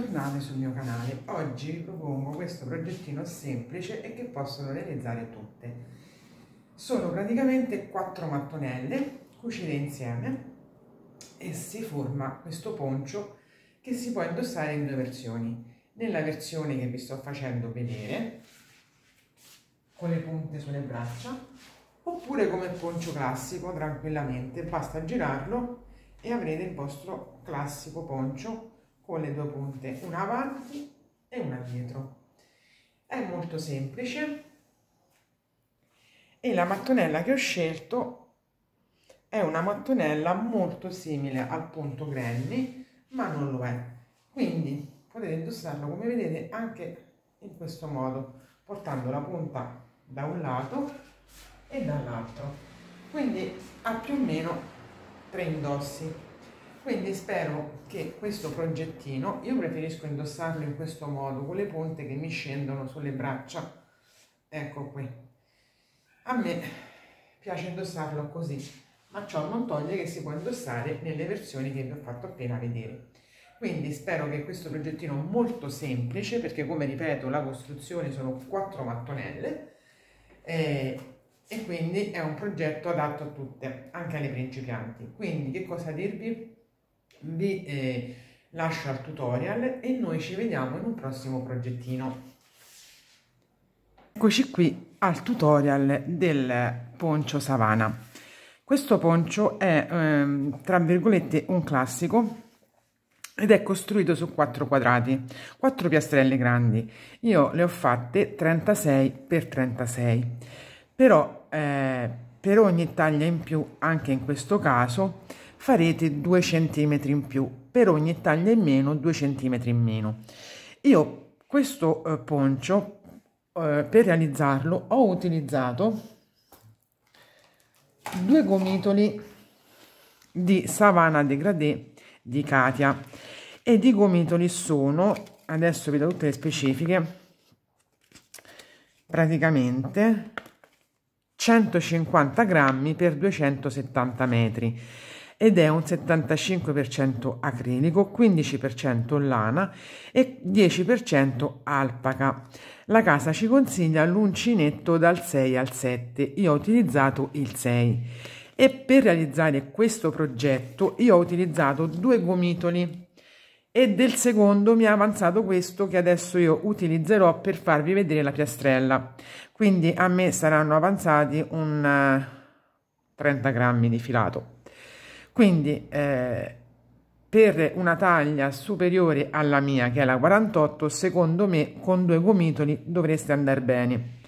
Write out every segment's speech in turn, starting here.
bentornati sul mio canale. Oggi vi propongo questo progettino semplice e che possono realizzare tutte. Sono praticamente quattro mattonelle cucite insieme e si forma questo poncio che si può indossare in due versioni. Nella versione che vi sto facendo vedere, con le punte sulle braccia, oppure come poncio classico tranquillamente, basta girarlo e avrete il vostro classico poncio con le due punte, una avanti e una dietro. È molto semplice e la mattonella che ho scelto è una mattonella molto simile al punto granny, ma non lo è. Quindi potete indossarlo come vedete anche in questo modo, portando la punta da un lato e dall'altro. Quindi ha più o meno tre indossi. Quindi spero che questo progettino, io preferisco indossarlo in questo modo, con le punte che mi scendono sulle braccia, ecco qui. A me piace indossarlo così, ma ciò non toglie che si può indossare nelle versioni che vi ho fatto appena vedere. Quindi spero che questo progettino molto semplice, perché come ripeto la costruzione sono quattro mattonelle, eh, e quindi è un progetto adatto a tutte, anche alle principianti. Quindi che cosa dirvi? vi eh, lascio al tutorial e noi ci vediamo in un prossimo progettino. Eccoci qui al tutorial del poncio savana. Questo poncio è, ehm, tra virgolette, un classico ed è costruito su quattro quadrati, quattro piastrelle grandi. Io le ho fatte 36 per 36, però eh, per ogni taglia in più, anche in questo caso, farete 2 cm in più, per ogni taglia in meno 2 cm in meno. Io questo eh, poncio eh, per realizzarlo ho utilizzato due gomitoli di savana degradé di Katia e i gomitoli sono adesso vi do tutte le specifiche praticamente 150 grammi per 270 metri ed è un 75% acrilico, 15% lana e 10% alpaca. La casa ci consiglia l'uncinetto dal 6 al 7, io ho utilizzato il 6 e per realizzare questo progetto io ho utilizzato due gomitoli e del secondo mi è avanzato questo che adesso io utilizzerò per farvi vedere la piastrella quindi a me saranno avanzati un 30 eh, grammi di filato quindi eh, per una taglia superiore alla mia, che è la 48, secondo me con due gomitoli dovreste andare bene.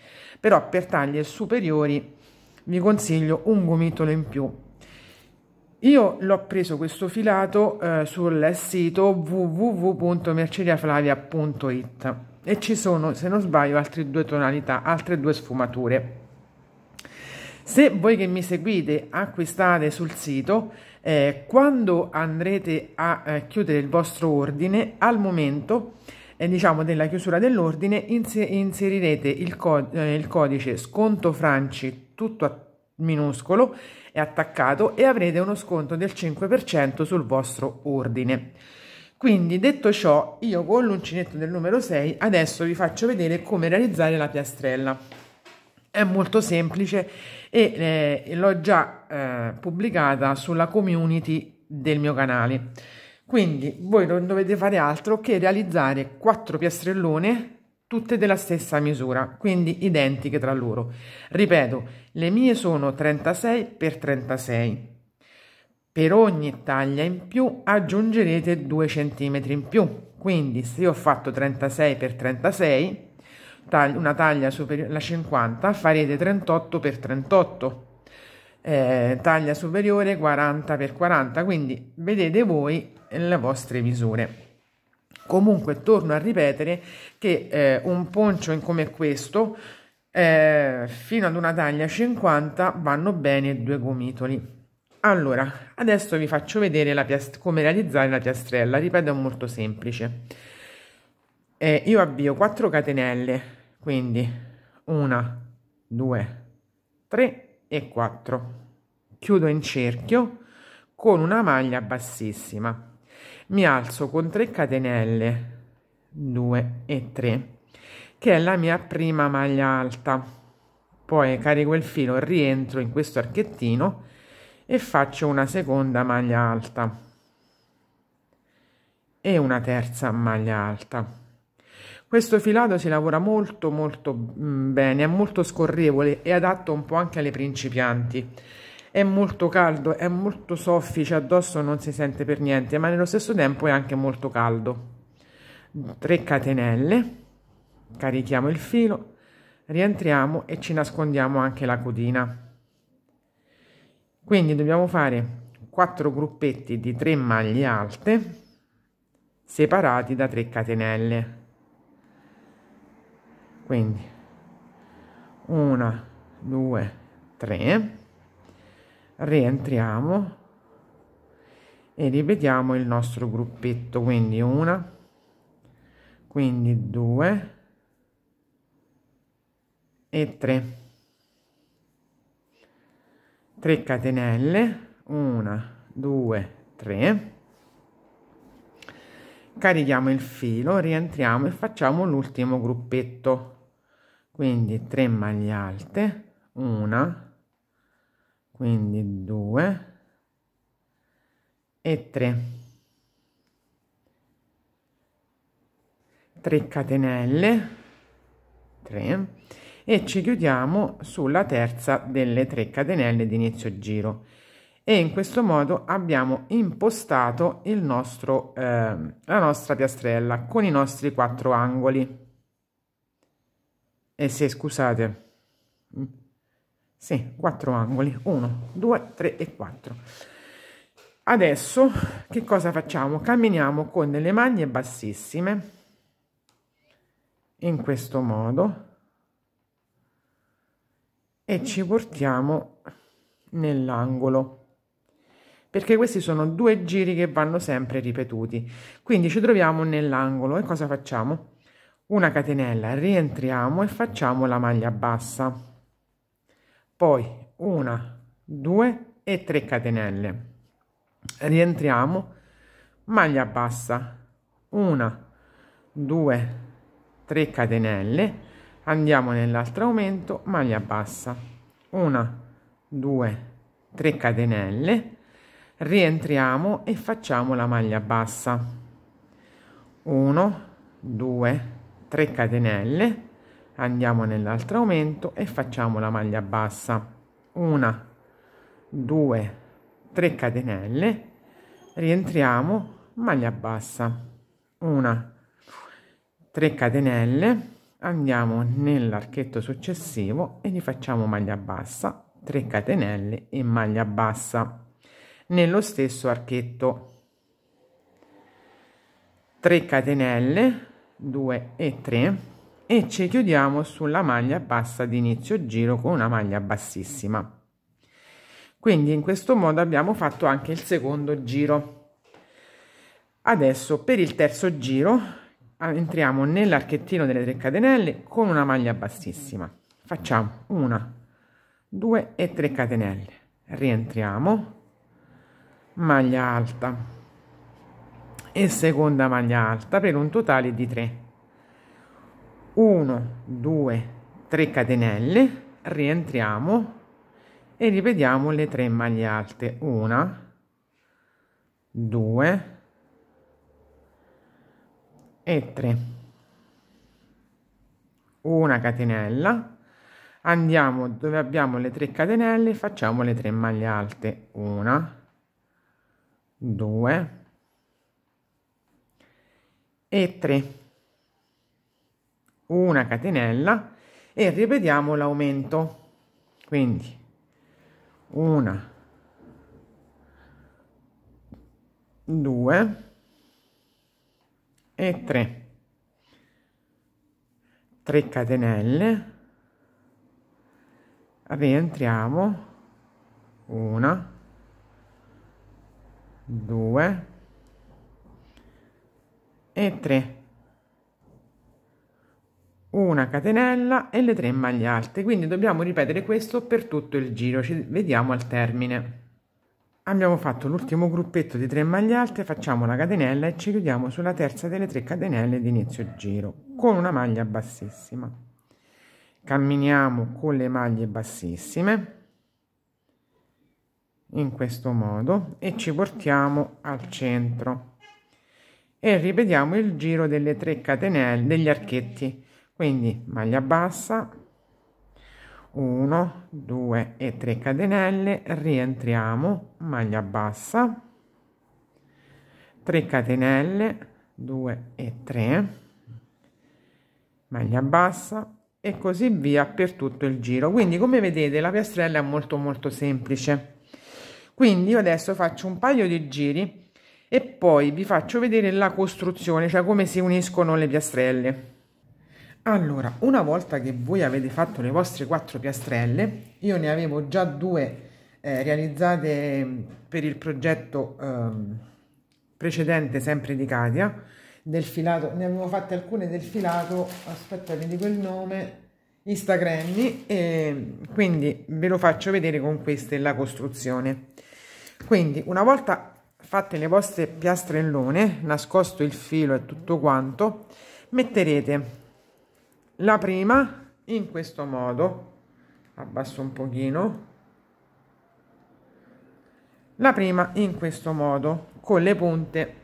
Però per taglie superiori vi consiglio un gomitolo in più. Io l'ho preso questo filato eh, sul sito www.merceriaflavia.it e ci sono, se non sbaglio, altre due tonalità, altre due sfumature. Se voi che mi seguite acquistate sul sito, eh, quando andrete a eh, chiudere il vostro ordine, al momento eh, diciamo della chiusura dell'ordine inser inserirete il, co eh, il, codice sconto franci tutto minuscolo e attaccato e avrete uno sconto del 5% sul vostro ordine. Quindi detto ciò, io con l'uncinetto del numero 6 adesso vi faccio vedere come realizzare la piastrella è molto semplice e eh, l'ho già eh, pubblicata sulla community del mio canale. Quindi voi non dovete fare altro che realizzare quattro piastrellone tutte della stessa misura, quindi identiche tra loro. Ripeto, le mie sono 36 x 36. Per ogni taglia in più aggiungerete 2 cm in più. Quindi se io ho fatto 36 x 36 tag- una taglia superiore alla 50 farete 38 x 38 eh, taglia superiore 40 x 40 quindi vedete voi le vostre misure comunque torno a ripetere che eh, un poncio come questo eh, fino ad una taglia 50 vanno bene due gomitoli allora adesso vi faccio vedere piast- come realizzare la piastrella ripeto è molto semplice e io avvio 4 catenelle quindi una due tre e quattro chiudo in cerchio con una maglia bassissima mi alzo con 3 catenelle 2 e 3 che è la mia prima maglia alta poi carico il filo rientro in questo archettino e faccio una seconda maglia alta e una terza maglia alta questo filato si lavora molto molto mm, bene, è molto scorrevole e adatto un po' anche alle principianti. È molto caldo, è molto soffice, addosso non si sente per niente, ma nello stesso tempo è anche molto caldo. 3 catenelle, carichiamo il filo, rientriamo e ci nascondiamo anche la codina. Quindi dobbiamo fare 4 gruppetti di 3 maglie alte separati da 3 catenelle quindi 1 2 3 rientriamo e ripetiamo il nostro gruppetto quindi una quindi 2 e 3 3 catenelle 1 2 3 carichiamo il filo rientriamo e facciamo l'ultimo gruppetto quindi 3 maglie alte una quindi 2 e 3 3 catenelle 3 e ci chiudiamo sulla terza delle 3 catenelle di inizio giro e in questo modo abbiamo impostato il nostro eh, la nostra piastrella con i nostri quattro angoli e eh se scusate mm. sì, quattro angoli 1 2 3 e 4 adesso che cosa facciamo camminiamo con le maglie bassissime in questo modo e ci portiamo nell'angolo perché questi sono due giri che vanno sempre ripetuti quindi ci troviamo nell'angolo e cosa facciamo una catenella rientriamo e facciamo la maglia bassa poi una due e tre catenelle rientriamo maglia bassa una due 3 catenelle andiamo nell'altro aumento maglia bassa una 2 3 catenelle rientriamo e facciamo la maglia bassa 1 2 3 catenelle andiamo nell'altro aumento e facciamo la maglia bassa 1 2 3 catenelle rientriamo maglia bassa una 3 catenelle andiamo nell'archetto successivo e gli facciamo maglia bassa 3 catenelle e maglia bassa nello stesso archetto 3 catenelle 2 e 3 e ci chiudiamo sulla maglia bassa di inizio giro con una maglia bassissima quindi in questo modo abbiamo fatto anche il secondo giro adesso per il terzo giro ah, entriamo nell'archettino delle 3 catenelle con una maglia bassissima facciamo una 2 e 3 catenelle rientriamo maglia alta e seconda maglia alta per un totale di 3 1 2 3 catenelle rientriamo e ripetiamo le 3 maglie alte 1 2 e 3 una catenella andiamo dove abbiamo le 3 catenelle facciamo le 3 maglie alte 1 2 e 3 una catenella e ripetiamo l'aumento quindi una due e 3 3 catenelle rientriamo una due e 3 una catenella e le tre maglie alte quindi dobbiamo ripetere questo per tutto il giro ci vediamo al termine abbiamo fatto l'ultimo gruppetto di 3 maglie alte facciamo la catenella e ci chiudiamo sulla terza delle tre catenelle di inizio giro con una maglia bassissima camminiamo con le maglie bassissime in questo modo e ci portiamo al centro e ripetiamo il giro delle 3 catenelle degli archetti quindi maglia bassa 1 2 e 3 catenelle rientriamo maglia bassa 3 catenelle 2 e 3 maglia bassa e così via per tutto il giro quindi come vedete la piastrella è molto molto semplice quindi io adesso faccio un paio di giri e poi vi faccio vedere la costruzione, cioè come si uniscono le piastrelle. Allora, una volta che voi avete fatto le vostre quattro piastrelle, io ne avevo già due eh, realizzate mm, per il progetto eh, precedente, sempre di Katia, del filato, ne avevo fatte alcune del filato, aspetta vi dico il nome, Instagrammi, e mm, quindi ve lo faccio vedere con queste la costruzione. Quindi, una volta fatte le vostre piastrellone, nascosto il filo e tutto quanto, metterete la prima in questo modo, abbasso un pochino, la prima in questo modo, con le punte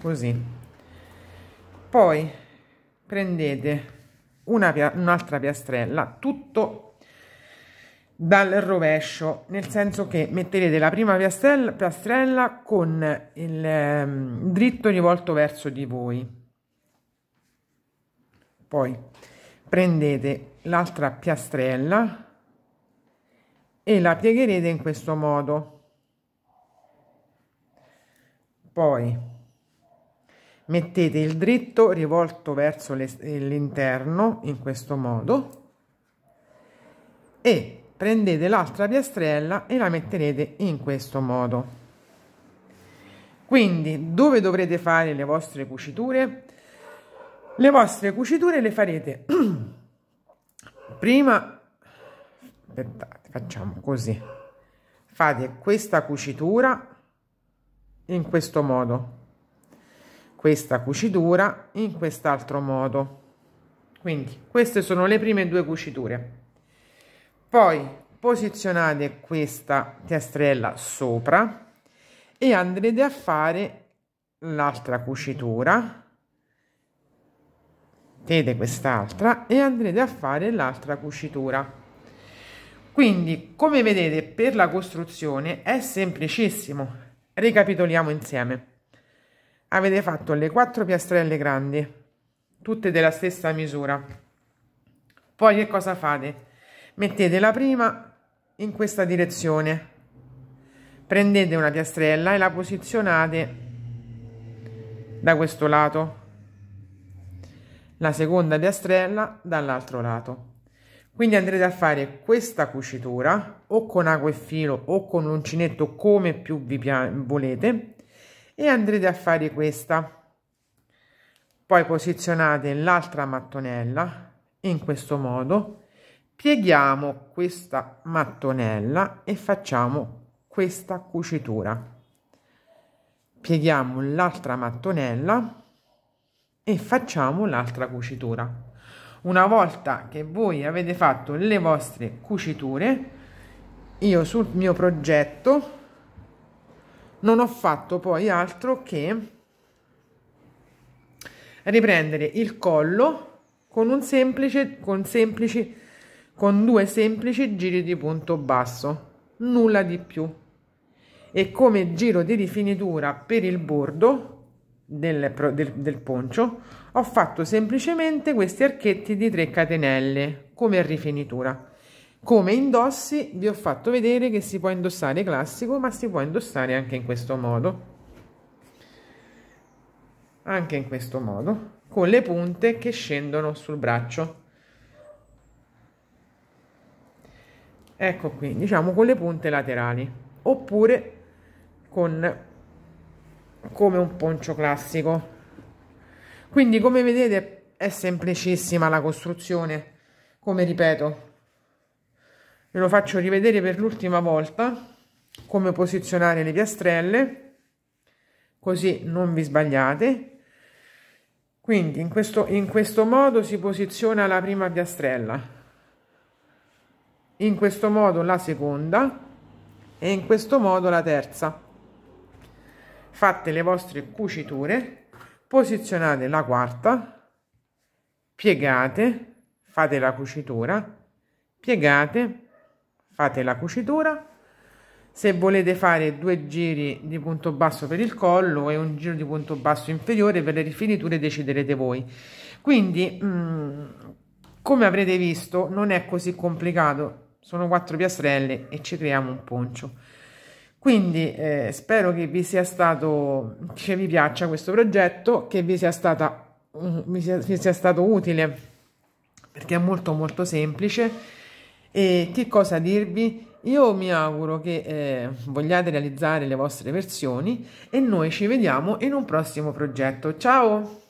così. Poi prendete un'altra pia, un piastrella, tutto dal rovescio, nel senso che metterete la prima piastrella, piastrella con il ehm, dritto rivolto verso di voi. Poi prendete l'altra piastrella e la piegherete in questo modo. Poi mettete il dritto rivolto verso l'interno in questo modo e prendete l'altra piastrella e la metterete in questo modo quindi dove dovrete fare le vostre cuciture le vostre cuciture le farete prima aspettate facciamo così fate questa cucitura in questo modo questa cucitura in quest'altro modo quindi queste sono le prime due cuciture poi posizionate questa piastrella sopra e andrete a fare l'altra cucitura mettete quest'altra e andrete a fare l'altra cucitura quindi come vedete per la costruzione è semplicissimo ricapitoliamo insieme avete fatto le quattro piastrelle grandi tutte della stessa misura poi che cosa fate mettete la prima in questa direzione prendete una piastrella e la posizionate da questo lato la seconda piastrella dall'altro lato quindi andrete a fare questa cucitura o con ago e filo o con uncinetto come più vi volete e andrete a fare questa poi posizionate l'altra mattonella in questo modo pieghiamo questa mattonella e facciamo questa cucitura pieghiamo l'altra mattonella e facciamo l'altra cucitura una volta che voi avete fatto le vostre cuciture io sul mio progetto non ho fatto poi altro che riprendere il collo con un semplice con semplici con due semplici giri di punto basso, nulla di più. E come giro di rifinitura per il bordo del, del, del poncio ho fatto semplicemente questi archetti di 3 catenelle come rifinitura. Come indossi vi ho fatto vedere che si può indossare classico ma si può indossare anche in questo modo. Anche in questo modo con le punte che scendono sul braccio. ecco qui diciamo con le punte laterali oppure con come un poncio classico quindi come vedete è semplicissima la costruzione come ripeto ve lo faccio rivedere per l'ultima volta come posizionare le piastrelle così non vi sbagliate quindi in questo, in questo modo si posiziona la prima piastrella in questo modo la seconda e in questo modo la terza fate le vostre cuciture posizionate la quarta piegate fate la cucitura piegate fate la cucitura se volete fare due giri di punto basso per il collo e un giro di punto basso inferiore per le rifiniture deciderete voi quindi mh, mm, come avrete visto non è così complicato sono quattro piastrelle e ci creiamo un poncio quindi eh, spero che vi sia stato che vi piaccia questo progetto che vi sia stata mm, vi sia, vi sia stato utile perché è molto molto semplice e che cosa dirvi io mi auguro che eh, vogliate realizzare le vostre versioni e noi ci vediamo in un prossimo progetto ciao